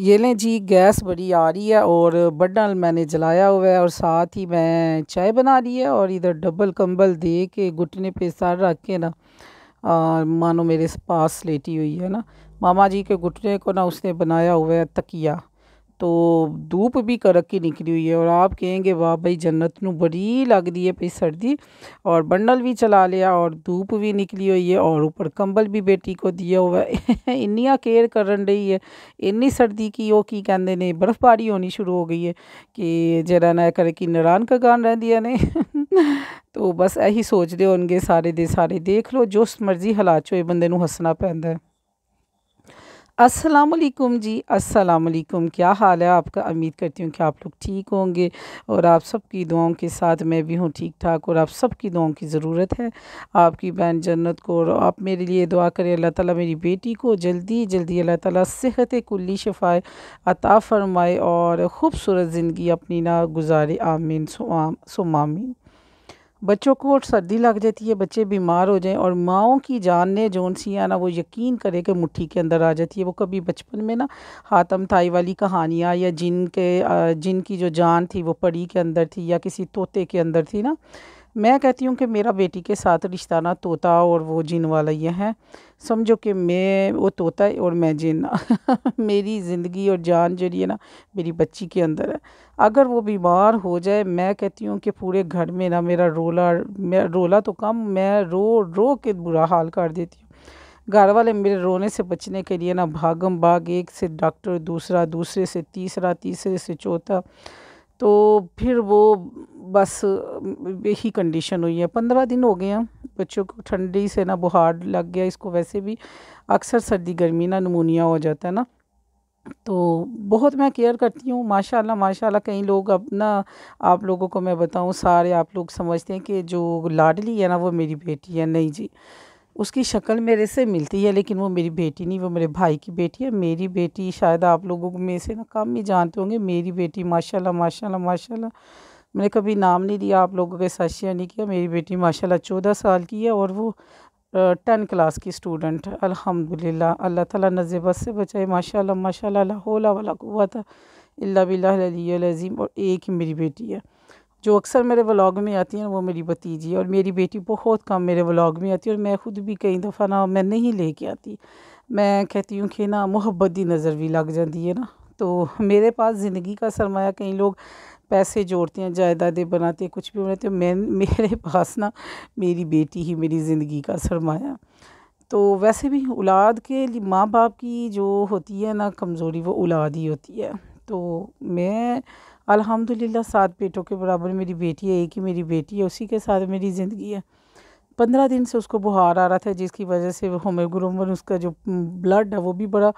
ये लें जी गैस बड़ी आ रही है और बड़ा मैंने जलाया हुआ है और साथ ही मैं चाय बना रही है और इधर डबल कंबल दे के घुटने पे सर रख के ना आ, मानो मेरे पास लेटी हुई है ना मामा जी के घुटने को ना उसने बनाया हुआ है तकिया तो धूप भी कड़क की निकली हुई है और आप कहेंगे वाह भाई जन्नत ਨੂੰ ਬੜੀ ਲੱਗਦੀ ਹੈ ਪਈ ਸਰਦੀ ਔਰ ਬੰਡਲ ਵੀ ਚਲਾ ਲਿਆ ਔਰ ਧੂਪ ਵੀ ਨਿਕਲੀ ਹੋਈ ਹੈ ਔਰ ਉੱਪਰ ਕੰਬਲ ਵੀ ਬੇਟੀ ਕੋ ਦਿਆ ਹੋਇਆ ਇੰਨੀਆਂ ਕੇਅਰ ਕਰਨ ਰਹੀ ਹੈ ਇੰਨੀ ਸਰਦੀ ਕੀ ਉਹ ਕੀ ਕਹਿੰਦੇ ਨੇ ਬਰਫ਼ਬਾਰੀ ਹੋਣੀ ਸ਼ੁਰੂ ਹੋ ਗਈ ਹੈ ਕਿ ਜਿਹੜਾ ਨਾ ਕਰੇ ਕਿ ਨਰਾਨ ਕਗਾਨ ਰਹਿੰਦੀਆਂ ਨੇ तो बस यही सोचते हो सारे दे सारे देख लो जो मर्जी हालात 'ਚ ਹੋਏ ਬੰਦੇ ਨੂੰ ਹੱਸਣਾ ਪੈਂਦਾ ਹੈ असलकुम जी असलकुम क्या हाल है आपका उम्मीद करती हूँ कि आप लोग ठीक होंगे और आप सबकी दुआओं के साथ मैं भी हूँ ठीक ठाक और आप सबकी दुआओं की ज़रूरत है आपकी बहन जन्नत को और आप मेरे लिए दुआ करें अल्लाह ताला मेरी बेटी को जल्दी जल्दी अल्लाह ताला सेहत कुल्ली शफाए अता फरमाए और ख़ूबसूरत ज़िंदगी अपनी ना गुजारे आमीन सुमामीन बच्चों को सर्दी लग जाती है बच्चे बीमार हो जाएं और माओ की जान ने जोन सी है ना वो यकीन करे कि मुट्ठी के अंदर आ जाती है वो कभी बचपन में ना हाथम थाई वाली कहानियाँ या जिन के जो जान थी वो पड़ी के अंदर थी या किसी तोते के अंदर थी ना मैं कहती हूँ कि मेरा बेटी के साथ रिश्ता ना तोता और वो जिन वाला ये है समझो कि मैं वो तोता है और मैं जिन मेरी ज़िंदगी और जान जो है ना मेरी बच्ची के अंदर है अगर वो बीमार हो जाए मैं कहती हूँ कि पूरे घर में ना मेरा रोला मैं रोला तो कम मैं रो रो के बुरा हाल कर देती हूँ घर वाले मेरे रोने से बचने के लिए ना भागम भाग एक से डॉक्टर दूसरा दूसरे से तीसरा तीसरे से चौथा तो फिर वो बस यही कंडीशन हुई है पंद्रह दिन हो गए हैं बच्चों को ठंडी से ना बुखार लग गया इसको वैसे भी अक्सर सर्दी गर्मी ना नमूनिया हो जाता है ना तो बहुत मैं केयर करती हूँ माशाल्लाह माशाल्लाह कई लोग अब ना आप लोगों को मैं बताऊँ सारे आप लोग समझते हैं कि जो लाडली है ना वो मेरी बेटी है नहीं जी उसकी शक्ल मेरे से मिलती है लेकिन वो मेरी बेटी नहीं वो मेरे भाई की बेटी है मेरी बेटी शायद आप लोगों को मेरे से ना कम ही जानते होंगे मेरी बेटी माशाल्लाह माशाल्लाह माशाल्लाह मैंने कभी नाम नहीं दिया आप लोगों के साथ शेयर नहीं किया मेरी बेटी माशाल्लाह चौदह साल की है और वो टेन क्लास की स्टूडेंट है अल्हम्दुलिल्लाह अल्लाह ताला नज़ेबत से बचाए माशाल्लाह माशाल्लाह होला वाला कुत अल्ला बिल्लाजीम और एक ही मेरी बेटी है जो अक्सर मेरे व्लॉग में आती है वो मेरी भतीजी है और मेरी बेटी बहुत कम मेरे व्लॉग में आती है और मैं ख़ुद भी कई दफ़ा ना मैं नहीं ले आती मैं कहती हूँ कि ना मोहब्बत की नज़र भी लग जाती है ना तो मेरे पास ज़िंदगी का सरमाया कई लोग पैसे जोड़ते हैं जायदादें बनाते हैं कुछ भी बनाते हैं मैं मेरे पास ना मेरी बेटी ही मेरी ज़िंदगी का सरमाया तो वैसे भी औलाद के लिए माँ बाप की जो होती है ना कमज़ोरी वो औलाद ही होती है तो मैं अल्हम्दुलिल्लाह सात बेटों के बराबर मेरी बेटी है एक ही मेरी बेटी है उसी के साथ मेरी ज़िंदगी है पंद्रह दिन से उसको बुखार आ रहा था जिसकी वजह से होमोग्लोबिन उसका जो ब्लड है वो भी बड़ा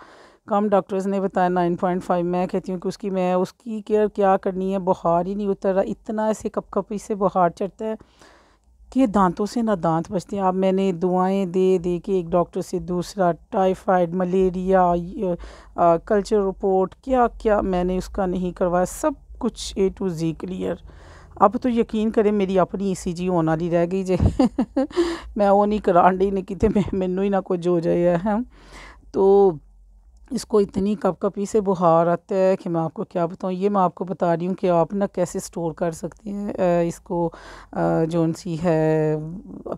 कम डॉक्टर्स ने बताया नाइन पॉइंट फाइव मैं कहती हूँ कि उसकी मैं उसकी केयर क्या करनी है बुखार ही नहीं उतर रहा इतना ऐसे कप कप से बुखार चढ़ता है कि दांतों से ना दांत बचते हैं अब मैंने दुआएं दे दे के एक डॉक्टर से दूसरा टाइफाइड मलेरिया कल्चर रिपोर्ट क्या क्या मैंने उसका नहीं करवाया सब कुछ ए टू जी क्लियर अब तो यकीन करें मेरी अपनी ई सी जी होने वाली रह गई जे मैं वो नहीं करांडी नहीं कि मैं मैनू ही ना कुछ हो जाए है तो इसको इतनी कप कपी से बुखार आता है कि मैं आपको क्या बताऊँ ये मैं आपको बता रही हूँ कि आप ना कैसे स्टोर कर सकते हैं इसको जो सी है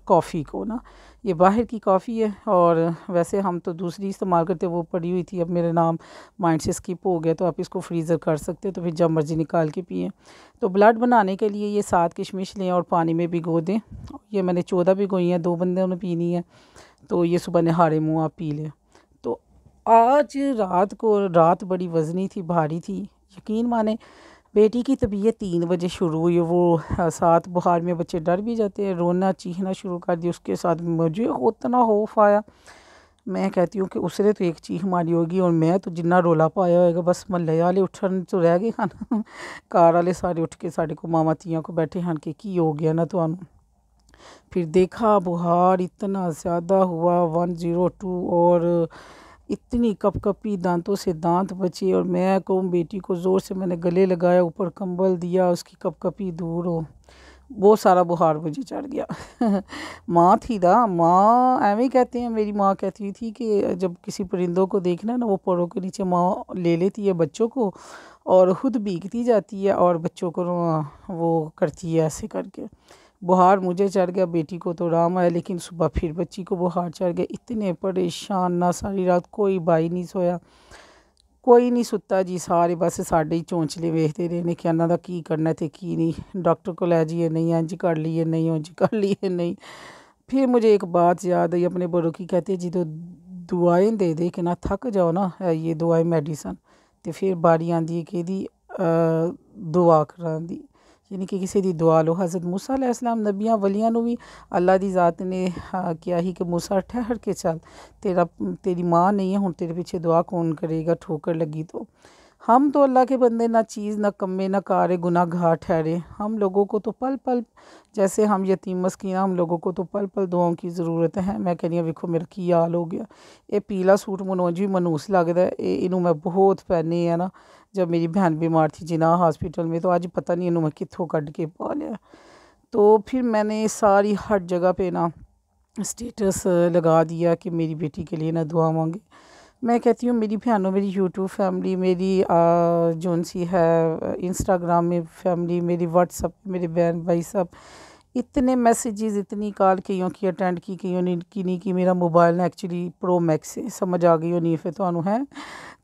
कॉफ़ी को ना ये बाहर की कॉफ़ी है और वैसे हम तो दूसरी इस्तेमाल करते वो पड़ी हुई थी अब मेरे नाम माइंड से स्किप हो गया तो आप इसको फ्रीज़र कर सकते हैं तो फिर जब मर्ज़ी निकाल के पिए तो ब्लड बनाने के लिए ये सात किशमिश लें और पानी में भिगो दें ये मैंने चौदह भिगोई हैं दो बंदे उन्हें पीनी है तो ये सुबह नहारे मुँह आप पी लें आज रात को रात बड़ी वजनी थी भारी थी यकीन माने बेटी की तबीयत तीन बजे शुरू हुई वो साथ बुखार में बच्चे डर भी जाते हैं रोना चीखना शुरू कर दिया उसके साथ मुझे उतना होफ आया मैं कहती हूँ कि उसने तो एक चीख मारी होगी और मैं तो जिन्ना रोला पाया होगा बस महल वाले उठन तो रह गए हैं कार वाले सारे उठ के साढ़े को मामा तिया को बैठे हैं कि की हो गया ना तो फिर देखा बुखार इतना ज़्यादा हुआ वन ज़ीरो टू और इतनी कपकपी दांतों से दांत बचे और मैं कहूँ बेटी को ज़ोर से मैंने गले लगाया ऊपर कंबल दिया उसकी कपकपी दूर हो बहुत सारा बुखार मुझे चढ़ गया माँ थी ना माँ एवें कहते हैं मेरी माँ कहती थी कि जब किसी परिंदों को देखना ना वो पड़ों के नीचे माँ ले लेती है बच्चों को और ख़ुद भीगती जाती है और बच्चों को वो करती है ऐसे करके बुहार मुझे चढ़ गया बेटी को तो आराम आया लेकिन सुबह फिर बच्ची को बुहार चढ़ गया इतने परेशान ना सारी रात कोई बाई नहीं सोया कोई नहीं सुता जी सारे बस साढ़े ही चौंचले वेखते ਰਹੇ ਨੇ ਕਿ ਇਹਨਾਂ ਦਾ ਕੀ ਕਰਨਾ ਤੇ नहीं ਨਹੀਂ ਡਾਕਟਰ ਕੋਲ ਲੈ ਜਾਈਏ ਨਹੀਂ ਇੰਜ ਕਰ ਲਈਏ ਨਹੀਂ ਉੰਜ ਕਰ नहीं फिर मुझे एक बात याद आई अपने बड़ों की कहते जी तो दुआएं दे दे कि ना थक जाओ ना है ये दुआएं मेडिसन तो फिर बारी आती है कि दुआ करा दी यानी कि किसी की दुआ लो हजरत मूसा ਅਲੈਹ ਸਲਾਮ ਨਬੀਆਂ भी अल्लाह की जात ने किया ही कि मूसा ठहर के चल तेरा तेरी माँ नहीं है हूँ तेरे पीछे दुआ कौन करेगा ठोकर लगी तो हम तो अल्लाह के बंदे ना चीज़ ना कमे ना कारे गुना घाट ठहरे हम लोगों को तो पल पल जैसे हम यतीम मस्किन हम लोगों को तो पल पल दुआओं की जरूरत है मैं कहनी हूँ वेखो मेरा की हाल हो गया ये पीला सूट मनोज भी मनूस लगता है ये इनू मैं बहुत पहनी है ना जब मेरी बहन बीमार थी जिना हॉस्पिटल में तो आज पता नहीं इन्होंने कितों कट के पा लिया तो फिर मैंने सारी हर जगह पे ना स्टेटस लगा दिया कि मेरी बेटी के लिए ना दुआ मांगे मैं कहती हूँ मेरी बहनों मेरी यूट्यूब फैमिली मेरी जोन सी है इंस्टाग्राम में फैमिली मेरी व्हाट्सअप मेरे बहन भाई सब इतने मैसेजेस इतनी कॉल कईयों की अटेंड की कईयों ने की नहीं कि मेरा मोबाइल ना एक्चुअली प्रो मैक्स समझ आ गई नहीं फिर तो है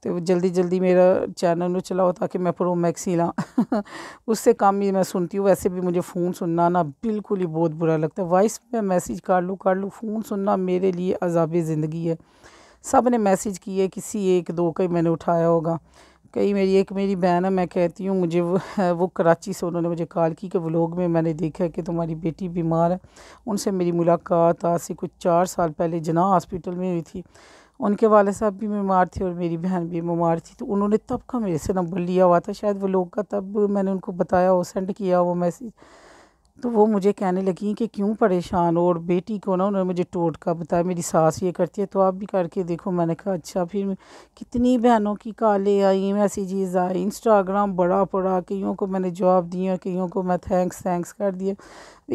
तो जल्दी जल्दी मेरा चैनल न चलाओ ताकि मैं प्रो मैक्स ही ला उससे काम ही मैं सुनती हूँ वैसे भी मुझे फ़ोन सुनना ना बिल्कुल ही बहुत बुरा लगता है वॉइस में मैसेज कर लूँ कर लूँ फ़ोन सुनना मेरे लिए अजाब ज़िंदगी है सब ने मैसेज किए किसी एक दो का ही मैंने उठाया होगा कई मेरी एक मेरी बहन है मैं कहती हूँ मुझे वो, वो कराची से उन्होंने मुझे कॉल की कि व्लॉग में मैंने देखा है कि तुम्हारी बेटी बीमार है उनसे मेरी मुलाकात आज से कुछ चार साल पहले जना हॉस्पिटल में हुई थी उनके वाले साहब भी बीमार थे और मेरी बहन भी बीमार थी तो उन्होंने तब का मेरे से नंबर लिया हुआ था शायद वो लोग का तब मैंने उनको बताया वो सेंड किया वो मैसेज तो वो मुझे कहने लगी कि क्यों परेशान हो और बेटी को ना उन्होंने मुझे टोट का बताया मेरी सास ये करती है तो आप भी करके देखो मैंने कहा अच्छा फिर कितनी बहनों की काले आई मैसेजेस आई इंस्टाग्राम बड़ा पड़ा कईयों को मैंने जवाब दिया कईयों को मैं थैंक्स थैंक्स कर दिया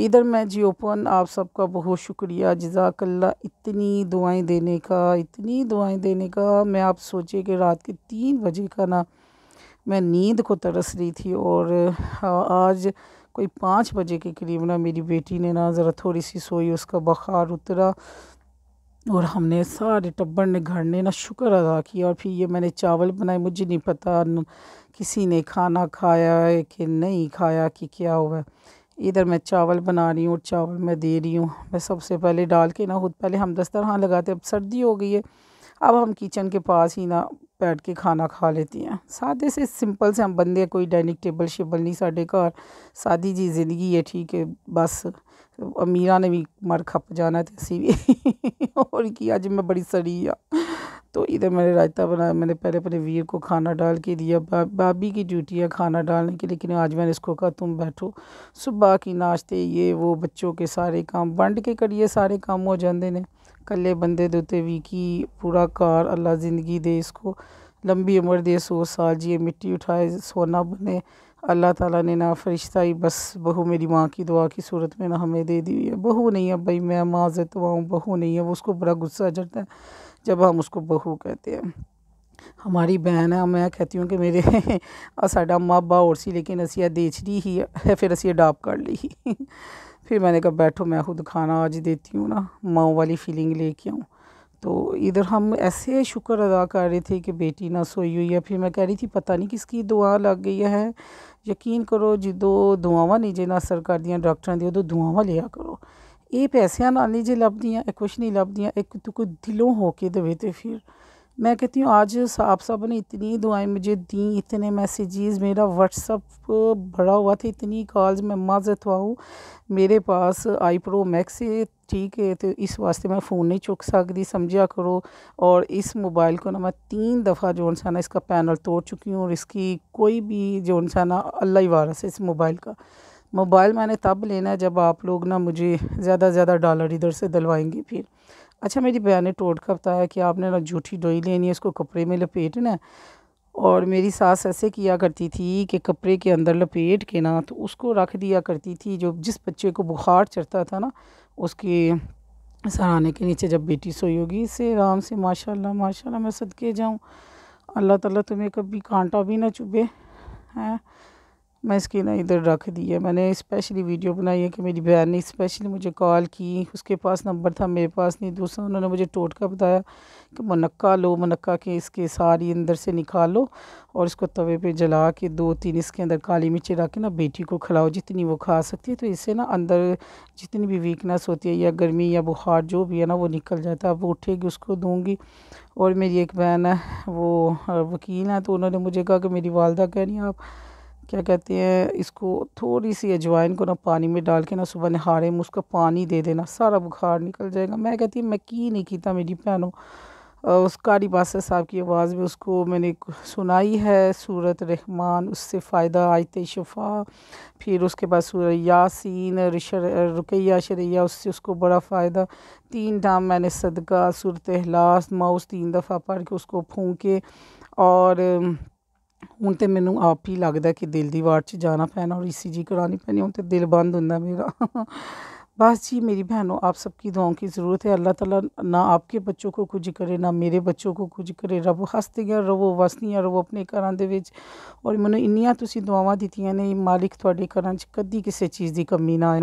इधर मैं जी ओपन आप सबका बहुत शुक्रिया जजाकल्ला इतनी दुआएँ देने का इतनी दुआएँ देने का मैं आप सोचे कि रात के तीन बजे का ना मैं नींद को तरस रही थी और हाँ, आज कोई पाँच बजे के करीब ना मेरी बेटी ने ना ज़रा थोड़ी सी सोई उसका बुखार उतरा और हमने सारे टब्बर ने घर ने ना शुक्र अदा किया और फिर ये मैंने चावल बनाए मुझे नहीं पता किसी ने खाना खाया है कि नहीं खाया कि क्या हुआ है इधर मैं चावल बना रही हूँ और चावल मैं दे रही हूँ मैं सबसे पहले डाल के ना खुद पहले हम दस्तर हाँ लगाते अब सर्दी हो गई है अब हम किचन के पास ही ना बैठ के खाना खा लेती हैं सादे से सिंपल से हम बंदे कोई डाइनिंग टेबल शेबल नहीं साढ़े घर सादी जी जिंदगी है ठीक है बस अमीरा ने भी मर खप जाना थे असी भी और कि अज मैं बड़ी सड़ी हाँ तो इधर मैंने रायता बनाया मैंने पहले अपने वीर को खाना डाल के दिया भाभी की ड्यूटी है खाना डालने की लेकिन आज मैंने इसको कहा तुम बैठो सुबह की नाश्ते ये वो बच्चों के सारे काम बंट के करिए सारे काम हो जाते हैं कल बंदे दुते कि पूरा कार अल्लाह ज़िंदगी दे इसको लंबी उम्र दे सौ साल जिए मिट्टी उठाए सोना बने अल्लाह ताला ने ना फरिश्ता ही बस बहू मेरी माँ की दुआ की सूरत में ना हमें दे दी हुई है बहू नहीं है भाई मैं माँ हुआ तो हूँ बहू नहीं है वो उसको बड़ा गुस्सा चढ़ता है जब हम उसको बहू कहते हैं हमारी बहन है मैं कहती हूँ कि मेरे साढ़ा माँ बा और सी लेकिन असी देचरी ही है फिर असी अडाप कर ली फिर मैंने ਕਹਾ बैठो मैं खुद खाना आज देती ਹੂੰ ना ਮਾਂ वाली फीलिंग ਲੈ ਕੇ ਆਉਂ तो इधर हम ऐसे शुक्र अदा कर रहे थे कि बेटी ना सोई हुई है फिर मैं कह रही थी पता नहीं किसकी दुआ लग गई है यकीन करो जो दुआवां नहीं जे ना सरकार दी डॉक्टर दी उदो दुआवां लिया करो ये पैसे ना नहीं जे लबदियां कुछ नहीं लबदियां एक तू कोई दिलों होके दे देवे ते फिर मैं कहती हूँ आज आप सब ने इतनी दुआएं मुझे दी इतने मैसेजेस मेरा व्हाट्सअप भरा हुआ था इतनी कॉल्स मैं माजत हुआ हूँ मेरे पास आई प्रो मैक्स ठीक है तो इस वास्ते मैं फ़ोन नहीं चुक सकती समझा करो और इस मोबाइल को ना मैं तीन दफ़ा जो सा ना इसका पैनल तोड़ चुकी हूँ और इसकी कोई भी जो सा ना अल्लाह वारस है इस मोबाइल का मोबाइल मैंने तब लेना है जब आप लोग ना मुझे ज़्यादा से ज़्यादा डॉलर इधर से दिलवाएंगे फिर अच्छा मेरी बहन ने टोट कर बताया कि आपने ना जूठी डोई लेनी है इसको कपड़े में लपेटना और मेरी सास ऐसे किया करती थी कि कपड़े के अंदर लपेट के ना तो उसको रख दिया करती थी जो जिस बच्चे को बुखार चढ़ता था ना उसके सराहने के नीचे जब बेटी सोई होगी इसे आराम से माशाल्लाह माशाल्लाह मैं सदके जाऊँ अल्लाह ताला तुम्हें कभी कांटा भी ना चुभे हैं मैं इसकी ना इधर रख दी है मैंने स्पेशली वीडियो बनाई है कि मेरी बहन ने स्पेशली मुझे कॉल की उसके पास नंबर था मेरे पास नहीं दूसरा उन्होंने मुझे टोटका बताया कि मुनक्का लो मुनक्का के इसके सारी अंदर से निकालो और इसको तवे पे जला के दो तीन इसके अंदर काली मिर्ची रख के ना बेटी को खिलाओ जितनी वो खा सकती है तो इससे ना अंदर जितनी भी वीकनेस होती है या गर्मी या बुखार जो भी है ना वो निकल जाता है अब उठेगी उसको दूँगी और मेरी एक बहन है वो वकील है तो उन्होंने मुझे कहा कि मेरी वालदा कह रही हैं आप क्या कहते हैं इसको थोड़ी सी अजवाइन को ना पानी में डाल के ना सुबह नहारे में उसका पानी दे देना सारा बुखार निकल जाएगा मैं कहती हूँ मैं की नहीं किया मेरी भैनों उस कारी बादशाह साहब की आवाज़ में उसको मैंने सुनाई है सूरत रहमान उससे फ़ायदा आयत शफा फिर उसके बाद सूर यासीन रुकैया शरैया उससे उसको बड़ा फ़ायदा तीन टाइम मैंने सदका सूरत अहलास माउस तीन दफ़ा पढ़ के उसको फूँके और ਹੁਣ ਤੇ ਮੈਨੂੰ ਆਪ ਹੀ ਲੱਗਦਾ ਕਿ ਦਿਲ ਦੀ ਵਾਰਡ 'ਚ ਜਾਣਾ ਪੈਣਾ ਔਰ ਈਸੀਜੀ ਕਰਾਣੀ ਪੈਣੀ ਹੁਣ ਤੇ ਦਿਲ ਬੰਦ ਹੁੰਦਾ ਮੇਰਾ ਬਸ ਮੇਰੀ ਭੈਣੋ ਆਪ ਸਭ ਕੀ सबकी ਕੀ ਜ਼ਰੂਰਤ ਹੈ ਅੱਲਾਹ ਤਾਲਾ ਨਾ ਆਪਕੇ ਬੱਚੋ ਕੋ ਕੁਝ ਕਰੇ ਨਾ ਮੇਰੇ ਬੱਚੋ ਕੋ ਕੁਝ ਕਰੇ करे ਹਸਤੇ ਗਿਆ रवो ਵਸਨੀਆਂ ਰਵੋ ਆਪਣੇ ਘਰਾਂ ਦੇ ਵਿੱਚ ਔਰ ਮੈਨੂੰ ਇੰਨੀਆਂ ਤੁਸੀਂ ਦੁਆਵਾਂ ਦਿੱਤੀਆਂ ਨੇ ਮਾਲਿਕ ਤੁਹਾਡੇ ਘਰਾਂ 'ਚ ਕਦੀ ਕਿਸੇ ਚੀਜ਼ ਦੀ ਕਮੀ ਨਾ ਆਏ